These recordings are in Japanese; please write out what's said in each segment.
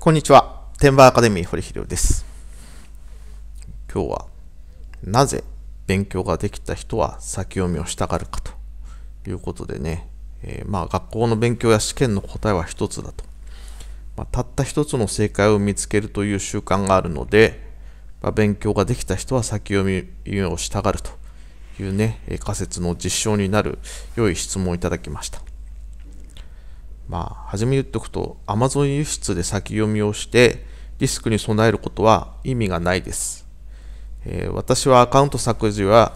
こんにちは。テンバーアカデミー堀秀夫です。今日は、なぜ勉強ができた人は先読みをしたがるかということでね、えー、まあ学校の勉強や試験の答えは一つだと。まあ、たった一つの正解を見つけるという習慣があるので、まあ、勉強ができた人は先読みをしたがるというね、仮説の実証になる良い質問をいただきました。まあ、初め言っておくと、Amazon 輸出で先読みをして、リスクに備えることは意味がないです。えー、私はアカウント削除や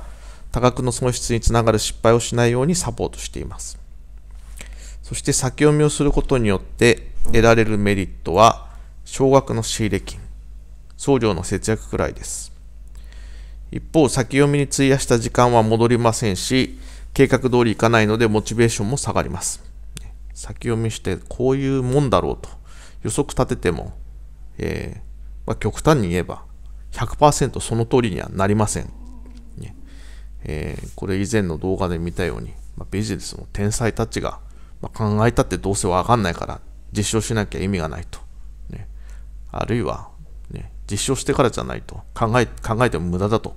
多額の損失につながる失敗をしないようにサポートしています。そして先読みをすることによって得られるメリットは、少額の仕入れ金、送料の節約くらいです。一方、先読みに費やした時間は戻りませんし、計画通りいかないのでモチベーションも下がります。先読みしてこういうもんだろうと予測立てても、えー、まあ、極端に言えば100%その通りにはなりません。ねえー、これ以前の動画で見たように、まあ、ビジネスの天才たちが、まあ、考えたってどうせわかんないから実証しなきゃ意味がないと。ね、あるいは、ね、実証してからじゃないと考え考えても無駄だと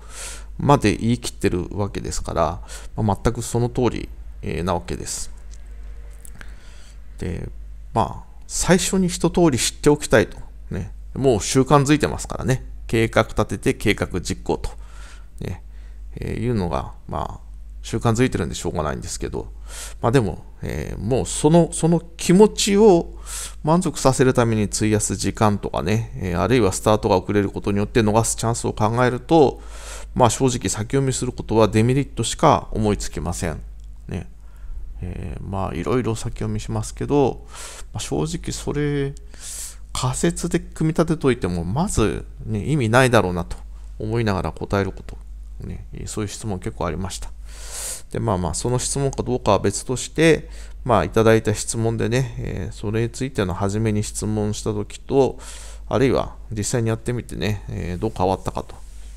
まで言い切ってるわけですから、まあ、全くその通り、えなわけです。で、まあ、最初に一通り知っておきたいと。ね、もう習慣づいてますからね。計画立てて計画実行と。ね、えー、いうのが、まあ、習慣づいてるんでしょうがないんですけど、まあでも、えー、もうその、その気持ちを満足させるために費やす時間とかね、えー、あるいはスタートが遅れることによって逃すチャンスを考えると、まあ正直先読みすることはデメリットしか思いつきません。ね。えー、まあいろいろ先読みしますけど、まあ、正直それ仮説で組み立てといてもまず、ね、意味ないだろうなと思いながら答えること、ね、そういう質問結構ありましたでまあまあその質問かどうかは別としてまあいただいた質問でね、えー、それについての初めに質問した時とあるいは実際にやってみてね、えー、どう変わったかと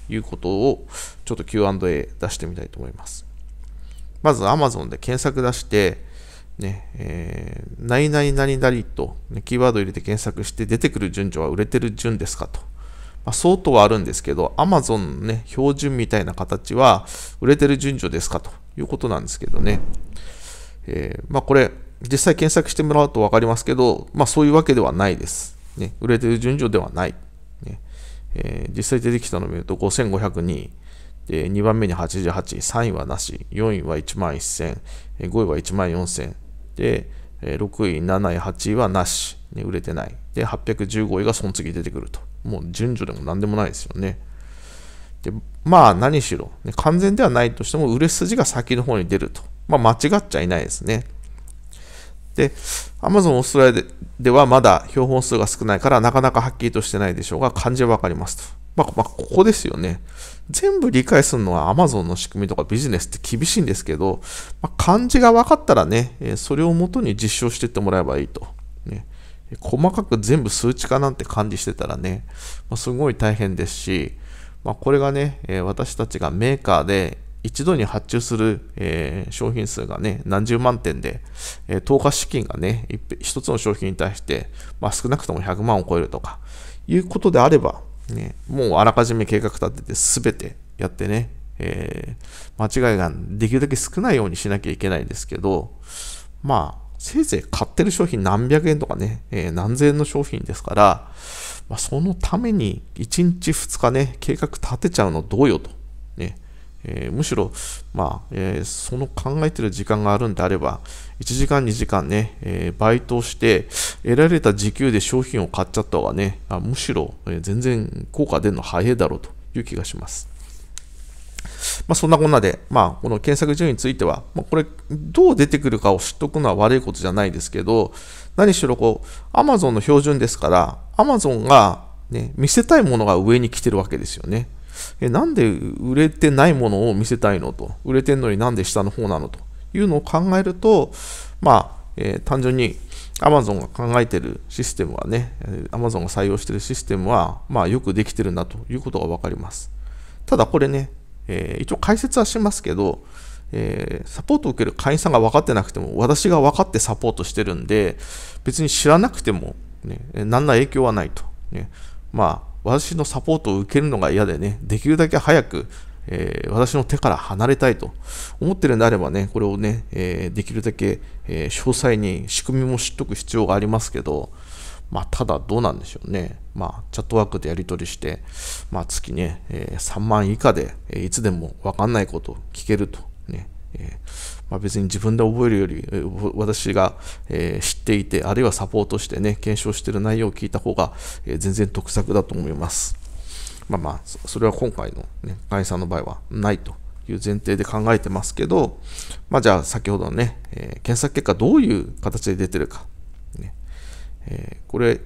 いうことをちょっと Q&A 出してみたいと思いますまず Amazon で検索出して、ね、えー、何々何々と、ね、キーワード入れて検索して出てくる順序は売れてる順ですかと。まあ、そはあるんですけど、Amazon のね、標準みたいな形は売れてる順序ですかということなんですけどね。えー、まあ、これ、実際検索してもらうと分かりますけど、まあ、そういうわけではないです。ね、売れてる順序ではない。ねえー、実際出てきたのを見ると5502。で、2番目に88、3位はなし、4位は1万1000、5位は1万4000、で、6位、7位、8位はなし、ね、売れてない。で、815位がその次出てくると。もう順序でも何でもないですよね。で、まあ何しろ、ね、完全ではないとしても売れ筋が先の方に出ると。まあ間違っちゃいないですね。で、Amazon オーストラリアではまだ標本数が少ないからなかなかはっきりとしてないでしょうが、漢字はわかりますと。まあ、まあ、ここですよね。全部理解するのは Amazon の仕組みとかビジネスって厳しいんですけど、まあ、漢字が分かったらね、それをもとに実証していってもらえばいいと。ね、細かく全部数値化なんて管理してたらね、まあ、すごい大変ですし、まあ、これがね、私たちがメーカーで一度に発注する、えー、商品数がね、何十万点で、えー、投下資金がね、一つの商品に対して、まあ、少なくとも100万を超えるとか、いうことであれば、ね、もうあらかじめ計画立てて全てやってね、えー、間違いができるだけ少ないようにしなきゃいけないんですけど、まあ、せいぜい買ってる商品何百円とかね、えー、何千円の商品ですから、まあ、そのために1日2日ね、計画立てちゃうのどうよと。ね、えー、むしろ、まあえー、その考えてる時間があるんであれば、1時間、2時間ね、えー、バイトをして、得られた時給で商品を買っちゃった方がね、あむしろ、え全然効果出るの早いだろうという気がします。まあ、そんなこんなで、まあ、この検索順位については、まあ、これ、どう出てくるかを知っとくのは悪いことじゃないですけど、何しろこう、アマゾンの標準ですから、アマゾンが、ね、見せたいものが上に来てるわけですよね。えなんで売れてないものを見せたいのと売れてんのになんで下の方なのというのを考えるとまあ、えー、単純に Amazon が考えてるシステムはね Amazon が採用してるシステムはまあよくできてるんだということが分かりますただこれね、えー、一応解説はしますけどえー、サポートを受ける会員さんが分かってなくても、私が分かってサポートしてるんで、別に知らなくても、ね、何ら影響はないと。ね、まあ、私のサポートを受けるのが嫌でね、できるだけ早く、えー、私の手から離れたいと思ってるんであればね、これをね、えー、できるだけ、え詳細に仕組みも知っとく必要がありますけど、まあ、ただどうなんでしょうね。まあ、チャットワークでやり取りして、まあ、月ね、えー、3万以下で、えー、いつでもわかんないことを聞けるとね、ねえーまあ、別に自分で覚えるより、私が、え知っていて、あるいはサポートしてね、検証している内容を聞いた方が、え全然得策だと思います。まあまあ、それは今回のね、会員さんの場合はないという前提で考えてますけど、まあじゃあ先ほどのね、えー、検索結果どういう形で出てるか。ねえー、これ、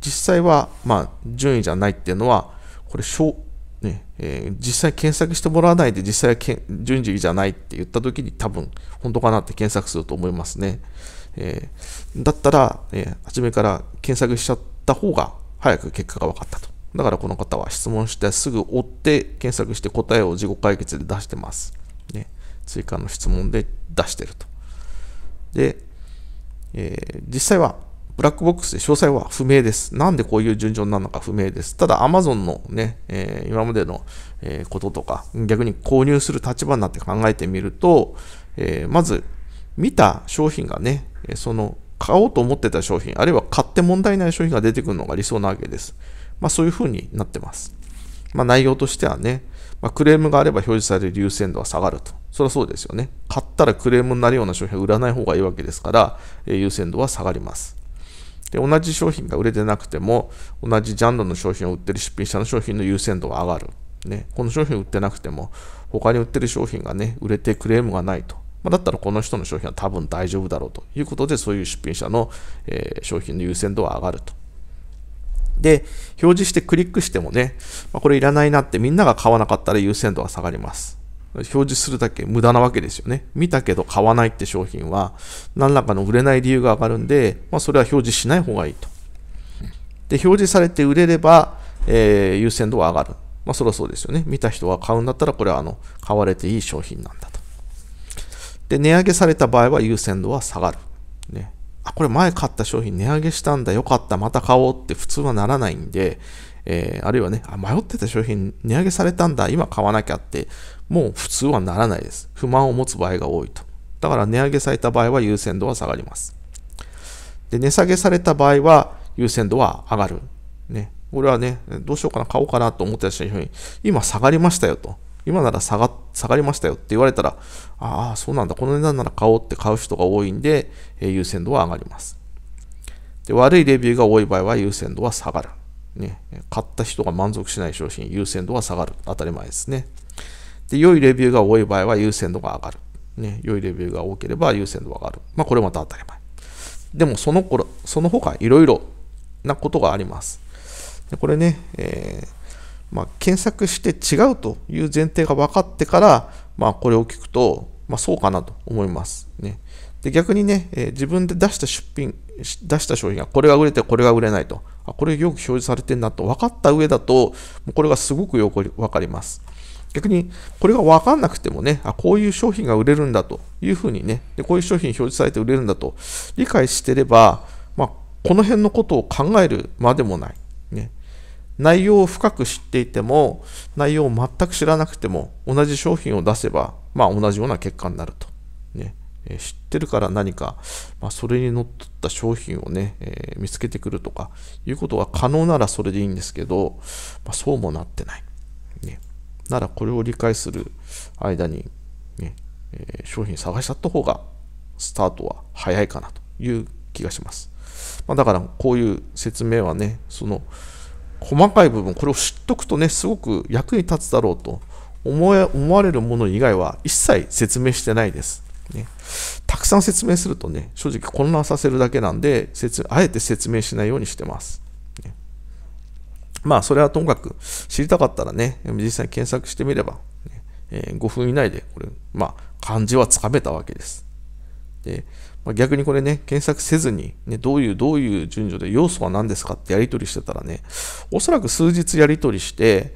実際は、まあ、順位じゃないっていうのは、これ、ねえー、実際検索してもらわないで実際は順次じゃないって言った時に多分本当かなって検索すると思いますね。えー、だったら、えー、初めから検索しちゃった方が早く結果が分かったと。だからこの方は質問してすぐ追って検索して答えを自己解決で出してます。ね、追加の質問で出してると。で、えー、実際はブラックボックスで詳細は不明です。なんでこういう順序なのか不明です。ただ、Amazon のね、えー、今までの、えー、こととか、逆に購入する立場になって考えてみると、えー、まず、見た商品がね、その、買おうと思ってた商品、あるいは買って問題ない商品が出てくるのが理想なわけです。まあ、そういうふうになってます。まあ、内容としてはね、まあ、クレームがあれば表示される優先度は下がると。そりゃそうですよね。買ったらクレームになるような商品は売らない方がいいわけですから、優先度は下がります。で同じ商品が売れてなくても同じジャンルの商品を売ってる出品者の商品の優先度が上がる、ね、この商品売ってなくても他に売ってる商品がね売れてクレームがないと、まあ、だったらこの人の商品は多分大丈夫だろうということでそういう出品者の、えー、商品の優先度は上がるとで、表示してクリックしてもね、まあ、これいらないなってみんなが買わなかったら優先度は下がります。表示するだけ無駄なわけですよね。見たけど買わないって商品は、何らかの売れない理由が上がるんで、まあ、それは表示しない方がいいと。で、表示されて売れれば、えー、優先度は上がる。まあ、そろそうですよね。見た人が買うんだったら、これはあの買われていい商品なんだと。で、値上げされた場合は優先度は下がる。ね。あ、これ前買った商品値上げしたんだ、よかった、また買おうって普通はならないんで、えー、あるいはね、あ、迷ってた商品値上げされたんだ、今買わなきゃって、もう普通はならないです。不満を持つ場合が多いと。だから値上げされた場合は優先度は下がります。で、値下げされた場合は優先度は上がる。ね。俺はね、どうしようかな、買おうかなと思ってた商品、今下がりましたよと。今なら下が下がりましたよって言われたら、ああ、そうなんだ、この値段なら買おうって買う人が多いんで、え優先度は上がります。で悪いレビューが多い場合は優先度は下がる。ね、買った人が満足しない商品、優先度が下がる。当たり前ですね。で、良いレビューが多い場合は優先度が上がる。ね、良いレビューが多ければ優先度が上がる。まあ、これまた当たり前。でも、その頃、その他、いろいろなことがあります。でこれね、えー、まあ、検索して違うという前提が分かってから、まあ、これを聞くと、まあ、そうかなと思います。ね。で逆にね、えー、自分で出した出品、出した商品がこれが売れてこれが売れないと、あこれよく表示されてるなと分かった上だと、これがすごくよく分かります。逆にこれが分かんなくてもね、あこういう商品が売れるんだというふうにねで、こういう商品表示されて売れるんだと理解してれば、まあ、この辺のことを考えるまでもない。ね、内容を深く知っていても、内容を全く知らなくても、同じ商品を出せば、まあ、同じような結果になると。ねえ知ってるから何か、まあ、それに乗っった商品をね、え見つけてくるとかいうことが可能ならそれでいいんですけど、まあ、そうもなってない。ね、ならこれを理解する間にね、え商品探しちゃった方がスタートは早いかなという気がします。まあ、だからこういう説明はね、その細かい部分、これを知っとくとね、すごく役に立つだろうと思われるもの以外は一切説明してないです。ね、たくさん説明するとね、正直混乱させるだけなんで、あえて説明しないようにしてます。まあ、それはともかく知りたかったらね、実際に検索してみれば、ね、えー、5分以内で、これ、まあ、漢字はつかめたわけです。で、まあ、逆にこれね、検索せずに、ね、どういう、どういう順序で要素は何ですかってやり取りしてたらね、おそらく数日やり取りして、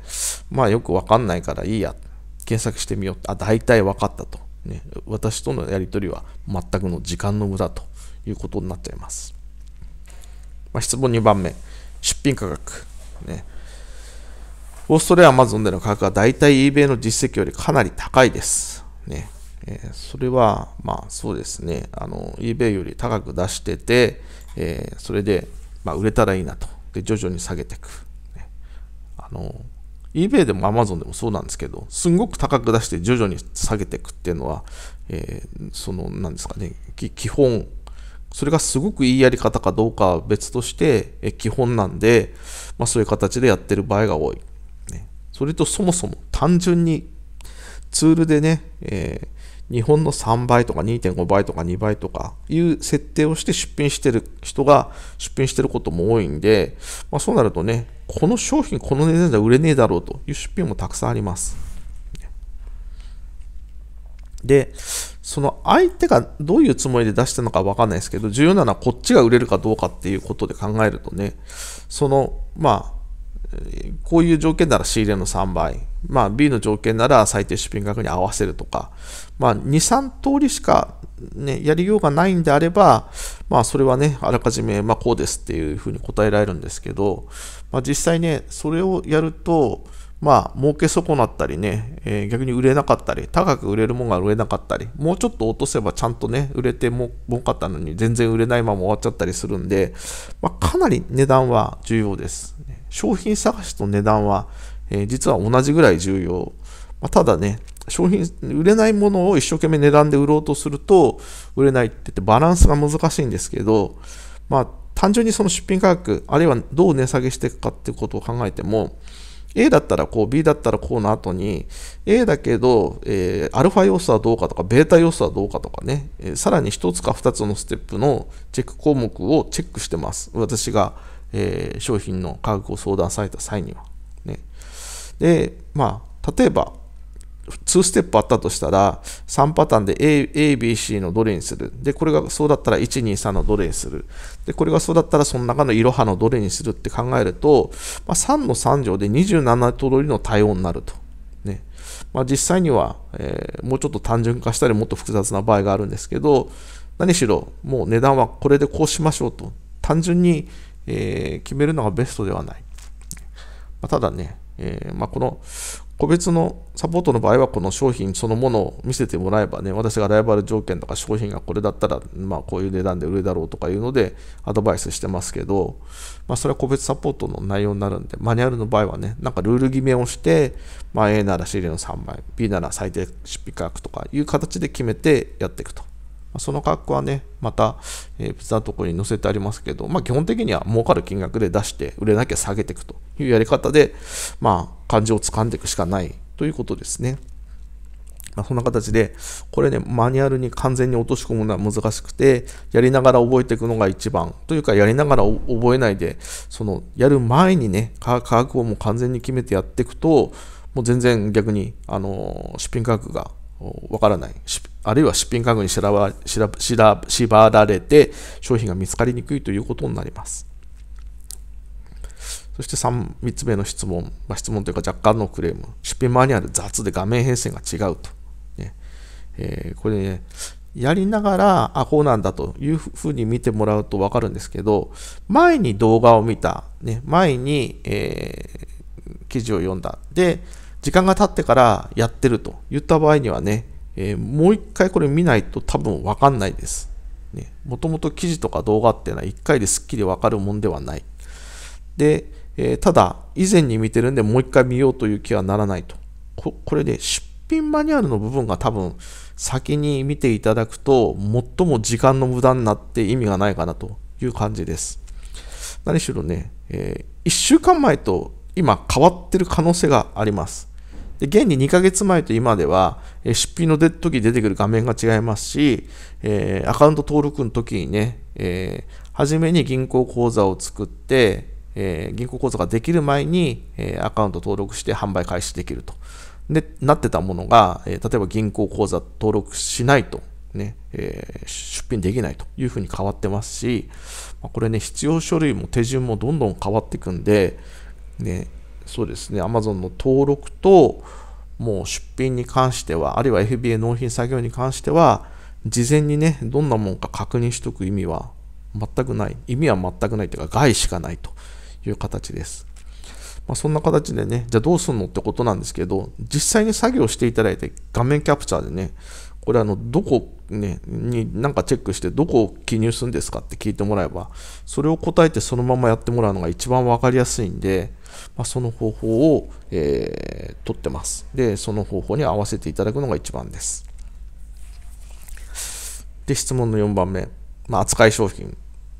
まあよくわかんないからいいや、検索してみよう。あ、大体わかったと。ね、私とのやり取りは全くの時間の無駄ということになっちゃいます。まあ、質問2番目、出品価格。ね、オーストラリア、アマゾンでの価格は大体 eBay の実績よりかなり高いです。ねえー、それは、まあそうですね、eBay より高く出してて、えー、それで、まあ、売れたらいいなと。で、徐々に下げていく。ね、あの eBay でも Amazon でもそうなんですけど、すんごく高く出して徐々に下げていくっていうのは、えー、その、なんですかね、基本、それがすごくいいやり方かどうかは別として、え基本なんで、まあ、そういう形でやってる場合が多い。ね、それとそもそも単純にツールでね、えー日本の3倍とか2.5倍とか2倍とかいう設定をして出品してる人が出品してることも多いんで、まあ、そうなるとね、この商品この値段じゃ売れねえだろうという出品もたくさんあります。で、その相手がどういうつもりで出したのかわかんないですけど、重要なのはこっちが売れるかどうかっていうことで考えるとね、その、まあ、こういう条件なら仕入れの3倍、まあ、B の条件なら最低出品額に合わせるとか、まあ、2、3通りしか、ね、やりようがないんであれば、まあ、それはね、あらかじめ、まあ、こうですっていうふうに答えられるんですけど、まあ、実際ね、それをやると、まあ、儲け損なったりね、えー、逆に売れなかったり、高く売れるものが売れなかったり、もうちょっと落とせばちゃんとね、売れても儲かったのに全然売れないまま終わっちゃったりするんで、まあ、かなり値段は重要です。商品探しと値段はえー、実は同じぐらい重要。まあ、ただね、商品、売れないものを一生懸命値段で売ろうとすると、売れないって言ってバランスが難しいんですけど、まあ、単純にその出品価格、あるいはどう値下げしていくかっていうことを考えても、A だったらこう、B だったらこうの後に、A だけど、えー、アルファ要素はどうかとか、ベータ要素はどうかとかね、えー、さらに1つか2つのステップのチェック項目をチェックしてます。私が、えー、商品の価格を相談された際には。で、まあ、例えば、2ステップあったとしたら、3パターンで A, A、B、C のどれにする。で、これがそうだったら1、2、3のどれにする。で、これがそうだったらその中のいろはのどれにするって考えると、まあ、3の3乗で27通りの対応になると。ね。まあ、実際には、えー、もうちょっと単純化したり、もっと複雑な場合があるんですけど、何しろ、もう値段はこれでこうしましょうと。単純に、えー、決めるのがベストではない。まあ、ただね、えー、まあ、この個別のサポートの場合は、この商品そのものを見せてもらえばね、私がライバル条件とか商品がこれだったら、まあ、こういう値段で売れだろうとかいうので、アドバイスしてますけど、まあ、それは個別サポートの内容になるんで、マニュアルの場合はね、なんかルール決めをして、まあ、A なら仕入れの3枚、B なら最低出費価格とかいう形で決めてやっていくと。その価格はね、また、えー、別なところに載せてありますけど、まあ、基本的には儲かる金額で出して、売れなきゃ下げていくというやり方で、まあ、感情を掴んでいくしかないということですね。まあ、そんな形で、これね、マニュアルに完全に落とし込むのは難しくて、やりながら覚えていくのが一番。というか、やりながら覚えないで、その、やる前にね、価格をもう完全に決めてやっていくと、もう全然逆に、あのー、出品価格がわからない。あるいは出品家具に縛られて商品が見つかりにくいということになります。そして 3, 3つ目の質問、まあ、質問というか若干のクレーム。出品マニュアル雑で画面編成が違うと。ねえー、これね、やりながら、あ、こうなんだというふうに見てもらうとわかるんですけど、前に動画を見た、ね、前に、えー、記事を読んだ。で、時間が経ってからやってると言った場合にはね、えー、もう一回これ見ないと多分わかんないです。ね、もともと記事とか動画っていうのは一回ですっきりわかるもんではない。で、えー、ただ、以前に見てるんでもう一回見ようという気はならないと。ここれで、ね、出品マニュアルの部分が多分先に見ていただくと最も時間の無駄になって意味がないかなという感じです。何しろね、えー、1週間前と今変わってる可能性があります。で現に2ヶ月前と今では、え出品の時に出てくる画面が違いますし、えアカウント登録の時にね、えー、初めに銀行口座を作って、え銀行口座ができる前に、えアカウント登録して販売開始できると。で、なってたものが、え例えば銀行口座登録しないとね、えー、出品できないというふうに変わってますし、これね、必要書類も手順もどんどん変わっていくんで、ね、そうですね、Amazon の登録と、もう出品に関しては、あるいは FBA 納品作業に関しては、事前にね、どんなもんか確認しとく意味は全くない。意味は全くないというか、害しかないという形です。まあ、そんな形でね、じゃあどうするのってことなんですけど、実際に作業していただいて、画面キャプチャーでね、これあの、どこね、に何かチェックしてどこを記入するんですかって聞いてもらえばそれを答えてそのままやってもらうのが一番分かりやすいんで、まあ、その方法を、えー、取ってますでその方法に合わせていただくのが一番ですで質問の4番目、まあ、扱い商品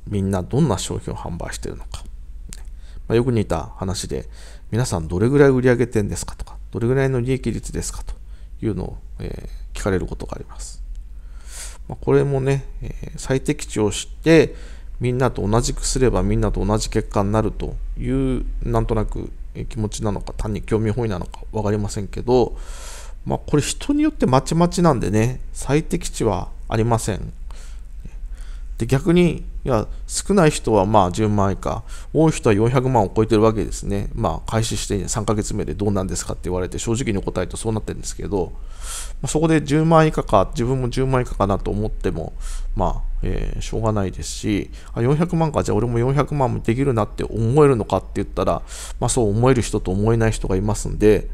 みんなどんな商品を販売しているのか、まあ、よく似た話で皆さんどれぐらい売り上げてんですかとかどれぐらいの利益率ですかというのを、えー、聞かれることがありますまこれもね、え最適値を知ってみんなと同じくすればみんなと同じ結果になるというなんとなく気持ちなのか単に興味本位なのか分かりませんけど、まあ、これ人によってまちまちなんでね最適値はありませんで逆にいや、少ない人はまあ10万以下、多い人は400万を超えてるわけですね。まあ、開始して3ヶ月目でどうなんですかって言われて、正直に答えるとそうなってるんですけど、まあ、そこで10万以下か、自分も10万以下かなと思っても、まあ、えー、しょうがないですし、あ、400万か、じゃあ俺も400万もできるなって思えるのかって言ったら、まあそう思える人と思えない人がいますんで、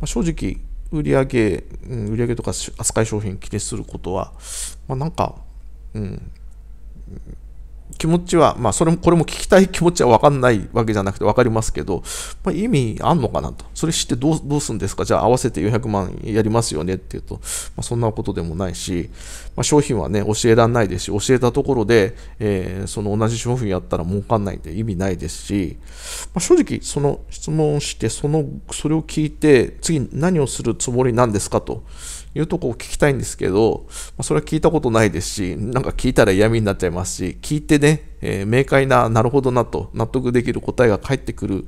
まあ、正直、売上、うん、売上とか扱い商品気にすることは、まあ、なんか、うん、気持ちは、まあ、それも、これも聞きたい気持ちは分かんないわけじゃなくて分かりますけど、まあ、意味あんのかなと。それ知ってどう、どうすんですかじゃあ合わせて400万やりますよねっていうと、まあ、そんなことでもないし、まあ、商品はね、教えらんないですし、教えたところで、えー、その同じ商品やったら儲かんないんで意味ないですし、まあ、正直、その質問して、その、それを聞いて、次何をするつもりなんですかというとこを聞きたいんですけど、まそれは聞いたことないですし、なんか聞いたら嫌味になっちゃいますし、聞いてね、えー、明快な、なるほどなと、納得できる答えが返ってくる、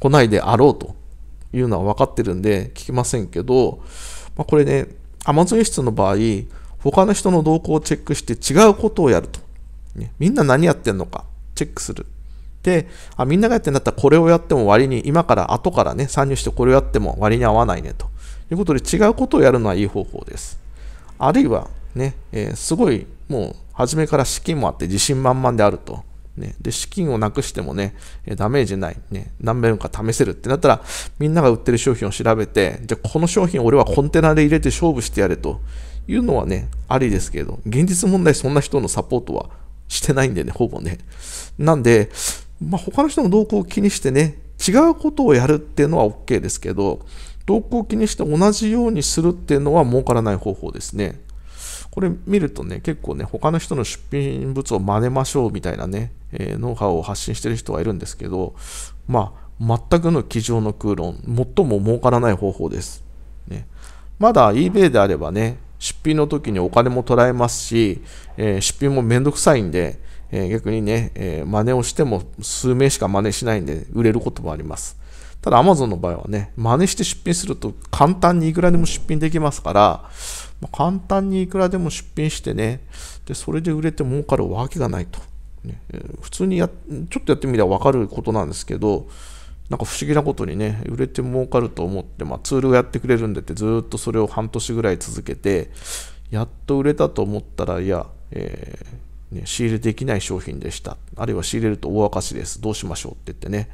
来ないであろうというのは分かってるんで、聞きませんけど、まあ、これね、Amazon 輸出の場合、他の人の動向をチェックして違うことをやると。ね、みんな何やってんのか、チェックする。で、あ、みんながやってんだったらこれをやっても割に、今から後からね、参入してこれをやっても割に合わないねと。いうことで違うことをやるのはいい方法です。あるいは、ね、えー、すごいもう初めから資金もあって自信満々であると。ね、で資金をなくしてもね、ダメージない、ね、何べんか試せるってなったら、みんなが売ってる商品を調べて、じゃあこの商品俺はコンテナで入れて勝負してやれというのはね、ありですけど、現実問題そんな人のサポートはしてないんでね、ほぼね。なんで、まあ、他の人の動向を気にしてね、違うことをやるっていうのは OK ですけど、動向を気にして同じようにするっていうのは儲からない方法ですね。これ見るとね、結構ね、他の人の出品物を真似ましょうみたいなね、えー、ノウハウを発信してる人がいるんですけど、まあ、全くの机上の空論、最も儲からない方法です。ね、まだ eBay であればね、出品の時にお金も捉えますし、えー、出品もめんどくさいんで、えー、逆にね、え真似をしても数名しか真似しないんで売れることもあります。ただ Amazon の場合はね、真似して出品すると簡単にいくらでも出品できますから、まあ、簡単にいくらでも出品してね、でそれで売れて儲かるわけがないと。ね、普通にやちょっとやってみればわかることなんですけど、なんか不思議なことにね、売れて儲かると思って、まあ、ツールをやってくれるんでってずっとそれを半年ぐらい続けて、やっと売れたと思ったら、いや、えーね、仕入れできない商品でした。あるいは仕入れると大赤字です。どうしましょうって言ってね、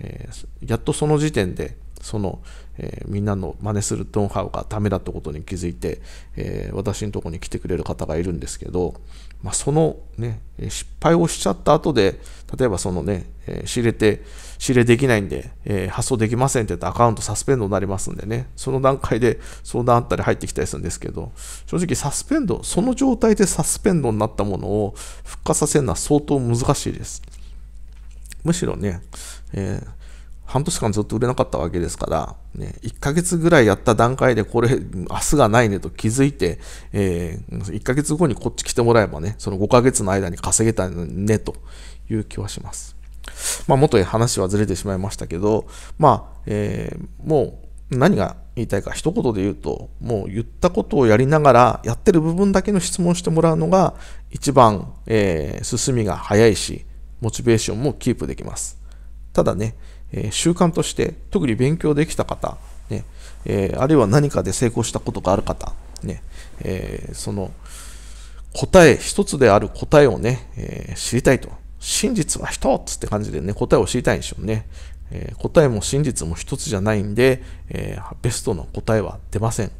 えー、やっとその時点でその、えー、みんなの真似するドンハウがダメだってことに気づいて、えー、私のとこに来てくれる方がいるんですけど、まあ、その、ね、失敗をしちゃった後で例えばそのね、えー、仕入れて仕入れできないんで、え発送できませんって言ってアカウントサスペンドになりますんでねその段階で相談あったり入ってきたりするんですけど正直サスペンドその状態でサスペンドになったものを復活させるのは相当難しいです。むしろね、えー、半年間ずっと売れなかったわけですから、ね、1ヶ月ぐらいやった段階でこれ、明日がないねと気づいて、えー、1ヶ月後にこっち来てもらえばね、その5ヶ月の間に稼げたねという気はします。まあ、元へ話はずれてしまいましたけど、まあ、えー、もう何が言いたいか一言で言うと、もう言ったことをやりながら、やってる部分だけの質問してもらうのが、一番、えー、進みが早いし、モチベーションもキープできます。ただね、えー、習慣として特に勉強できた方、ねえー、あるいは何かで成功したことがある方、ねえー、その答え、一つである答えをね、え知りたいと。真実は一つって感じでね、答えを知りたいんでしょうね。え答えも真実も一つじゃないんで、えベストの答えは出ません。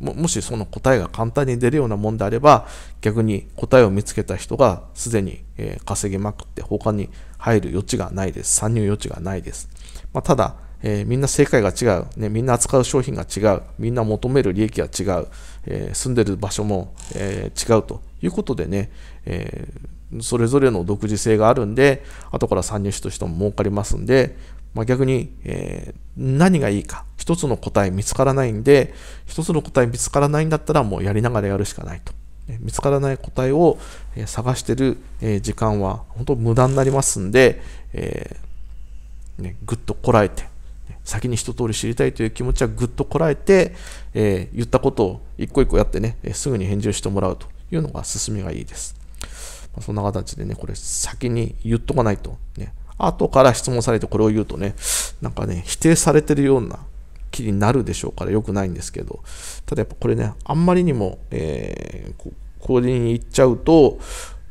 ももしその答えが簡単に出るようなもんであれば逆に答えを見つけた人がすでに、え稼ぎまくって他に入る余地がないです参入余地がないです、まあ、ただ、えー、みんな正解が違う、ね、みんな扱う商品が違うみんな求める利益が違う、えー、住んでる場所も、えー、違うということでね、えそれぞれの独自性があるんで後から参入しとしても儲かりますんでまあ、逆に、えー、何がいいか、一つの答え見つからないんで、一つの答え見つからないんだったらもうやりながらやるしかないと。見つからない答えを探してる時間は本当無駄になりますんで、えー、ね、ぐっとこらえて、先に一通り知りたいという気持ちはぐっとこらえて、えー、言ったことを一個一個やってね、すぐに返事をしてもらうというのが進みがいいです。まそんな形でね、これ先に言っとかないと、ね、後から質問されてこれを言うとね、なんかね、否定されてるような気になるでしょうから、良くないんですけど、ただやっぱこれね、あんまりにも、えー、これに行っちゃうと、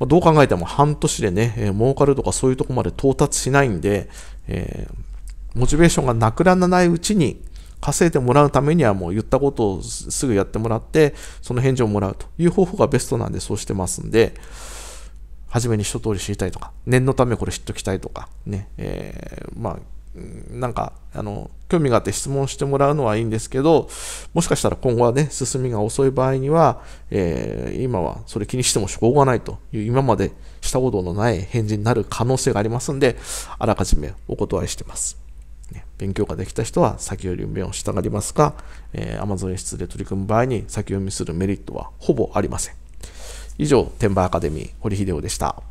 どう考えても半年でね、えー、儲かるとかそういうとこまで到達しないんで、えー、モチベーションがなくならないうちに、稼いでもらうためにはもう言ったことをすぐやってもらって、その返事をもらうという方法がベストなんでそうしてますんで、初めに一通り知りたいとか、念のためこれ知っときたいとか、ね、えー、まあ、なんか、あの、興味があって質問してもらうのはいいんですけど、もしかしたら今後はね、進みが遅い場合には、えー、今はそれ気にしてもしょうがないという、今までしたことのない返事になる可能性がありますんで、あらかじめお断りしてます。ね、勉強ができた人は先より運を従りますが、えー、Amazon 輸出で取り組む場合に先読みするメリットはほぼありません。以上、天馬アカデミー、堀秀夫でした。